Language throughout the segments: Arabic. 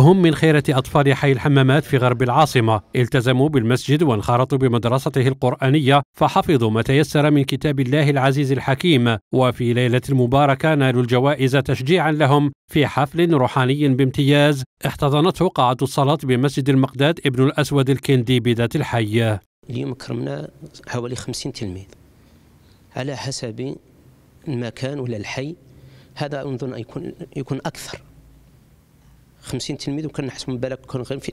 هم من خيرة أطفال حي الحمامات في غرب العاصمة التزموا بالمسجد وانخرطوا بمدرسته القرآنية فحفظوا ما تيسر من كتاب الله العزيز الحكيم وفي ليلة مباركة نالوا الجوائز تشجيعا لهم في حفل روحاني بامتياز احتضنته قاعة الصلاة بمسجد المقداد ابن الأسود الكندي بذات الحي اليوم كرمنا حوالي 50 تلميذ على حسب المكان ولا الحي هذا أظن يكون يكون أكثر 50 تلميذ وكنحس من بالك كان غير في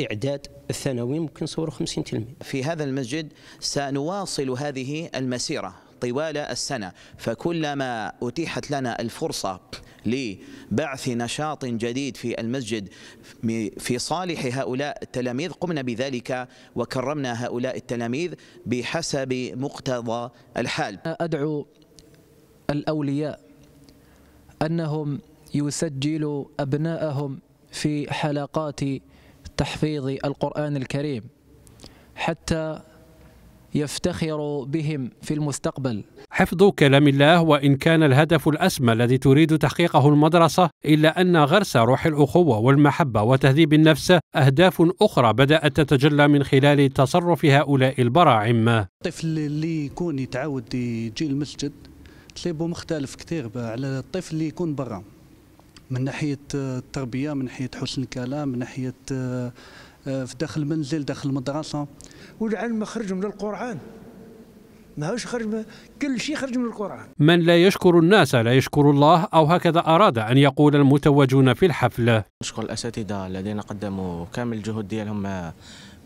الاعداد الثانوي ممكن نصوروا 50 تلميذ في هذا المسجد سنواصل هذه المسيره طوال السنه فكلما اتيحت لنا الفرصه لبعث نشاط جديد في المسجد في صالح هؤلاء التلاميذ قمنا بذلك وكرمنا هؤلاء التلاميذ بحسب مقتضى الحال ادعو الاولياء انهم يسجلوا ابناءهم في حلقات تحفيظ القرآن الكريم حتى يفتخر بهم في المستقبل حفظ كلام الله وان كان الهدف الاسمى الذي تريد تحقيقه المدرسه الا ان غرس روح الاخوه والمحبه وتهذيب النفس اهداف اخرى بدات تتجلى من خلال تصرف هؤلاء البراعم الطفل اللي يكون يتعود يجي المسجد تصيبه مختلف كثير على الطفل اللي يكون برا من ناحيه آه، التربيه من ناحيه حسن الكلام من ناحيه آه، آه، في داخل المنزل داخل المدرسه والعلم خرج من القران ماهوش خرج من كل شيء خرج من القران من لا يشكر الناس لا يشكر الله او هكذا اراد ان يقول المتوجون في الحفله نشكر الاساتذه الذين قدموا كامل الجهود ديالهم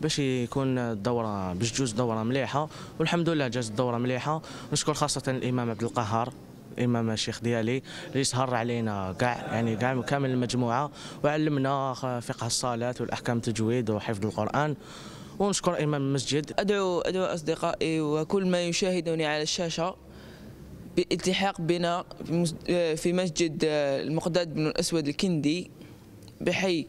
باش يكون الدوره باش تجوز دوره مليحه والحمد لله جاز الدوره مليحه نشكر خاصه الامام عبد القهار الامام الشيخ ديالي اللي سهر علينا كاع يعني كاع كامل المجموعه وعلمنا فقه الصلاه والاحكام التجويد وحفظ القران ونشكر امام المسجد ادعو ادعو اصدقائي وكل ما يشاهدني على الشاشه بالالتحاق بنا في مسجد المقداد بن الاسود الكندي بحي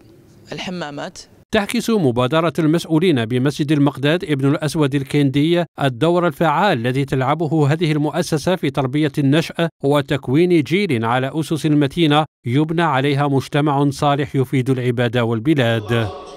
الحمامات تعكس مبادرة المسؤولين بمسجد المقداد ابن الأسود الكندي الدور الفعال الذي تلعبه هذه المؤسسة في تربية النشأة وتكوين جيل على أسس متينة يبنى عليها مجتمع صالح يفيد العباد والبلاد